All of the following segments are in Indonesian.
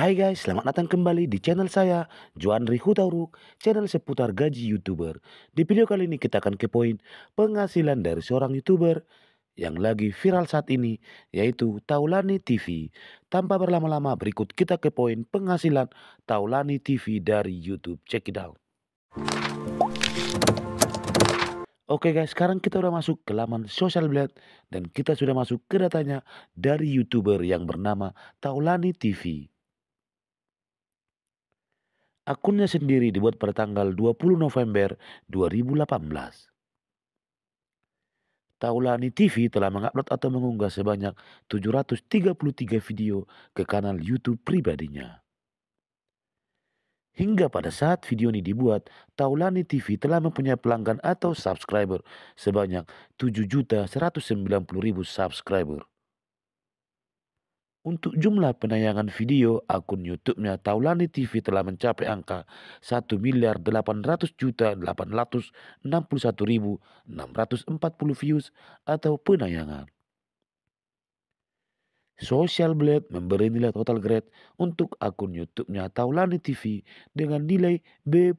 Hai guys, selamat datang kembali di channel saya, Juandri Hutauruk, channel seputar gaji YouTuber. Di video kali ini kita akan ke poin penghasilan dari seorang YouTuber yang lagi viral saat ini, yaitu Taulani TV. Tanpa berlama-lama, berikut kita ke poin penghasilan Taulani TV dari YouTube. Check it out. Oke guys, sekarang kita udah masuk ke laman Social Blade dan kita sudah masuk ke datanya dari YouTuber yang bernama Taulani TV akunnya sendiri dibuat pada tanggal 20 November 2018. Taulani TV telah mengupload atau mengunggah sebanyak 733 video ke kanal YouTube pribadinya. Hingga pada saat video ini dibuat, Taulani TV telah mempunyai pelanggan atau subscriber sebanyak 7.190.000 subscriber. Untuk jumlah penayangan video, akun YouTube-nya Taulani TV telah mencapai angka 1 miliar 800 juta 861.640 views atau penayangan. Social Blade memberi nilai total grade untuk akun YouTube-nya Taulani TV dengan nilai B+.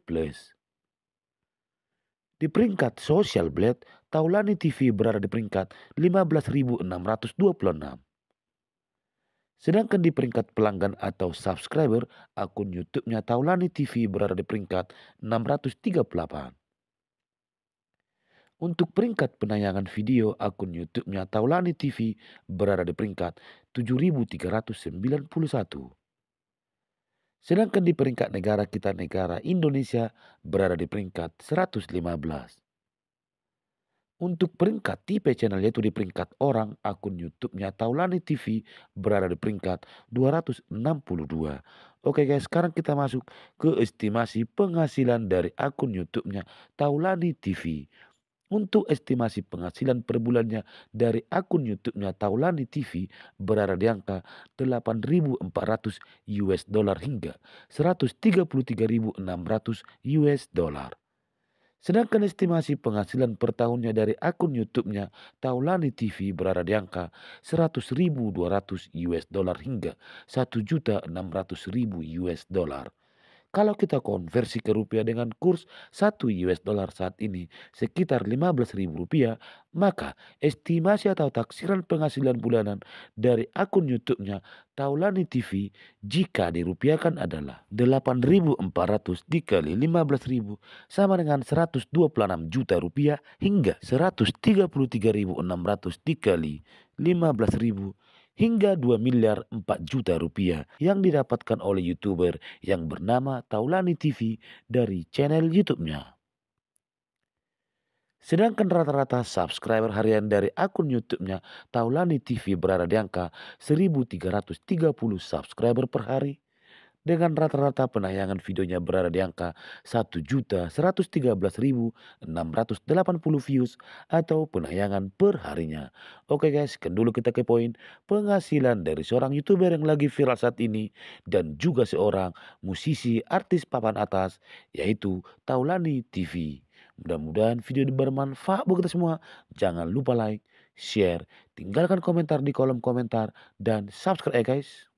Di peringkat Social Blade, Taulani TV berada di peringkat 15.626. Sedangkan di peringkat pelanggan atau subscriber, akun YouTube-nya Taulani TV berada di peringkat 638. Untuk peringkat penayangan video, akun YouTube-nya Taulani TV berada di peringkat 7391. Sedangkan di peringkat negara kita negara Indonesia berada di peringkat 115 untuk peringkat tipe channel yaitu di peringkat orang akun YouTube-nya Taulani TV berada di peringkat 262. Oke guys, sekarang kita masuk ke estimasi penghasilan dari akun YouTube-nya Taulani TV. Untuk estimasi penghasilan per bulannya dari akun YouTube-nya Taulani TV berada di angka 8.400 US dollar hingga 133.600 US dollar. Sedangkan estimasi penghasilan per tahunnya dari akun YouTube-nya Taulani TV berada di angka 100.200 US dollar hingga 1.600.000 US dollar. Kalau kita konversi ke rupiah dengan kurs 1 US dollar saat ini sekitar 15 ribu rupiah, maka estimasi atau taksiran penghasilan bulanan dari akun YouTube-nya Taulani TV jika dirupiahkan adalah 8.400 dikali 15.000 sama dengan 126 juta rupiah hingga 133.600 dikali 15.000 hingga 2 miliar 4 juta rupiah yang didapatkan oleh YouTuber yang bernama Taulani TV dari channel YouTube-nya. Sedangkan rata-rata subscriber harian dari akun YouTube-nya Taulani TV berada di angka 1330 subscriber per hari dengan rata-rata penayangan videonya berada di angka 1.113.680 views atau penayangan per harinya. Oke guys, kan dulu kita poin penghasilan dari seorang YouTuber yang lagi viral saat ini dan juga seorang musisi artis papan atas yaitu Taulani TV. Mudah-mudahan video ini bermanfaat buat kita semua. Jangan lupa like, share, tinggalkan komentar di kolom komentar, dan subscribe ya guys.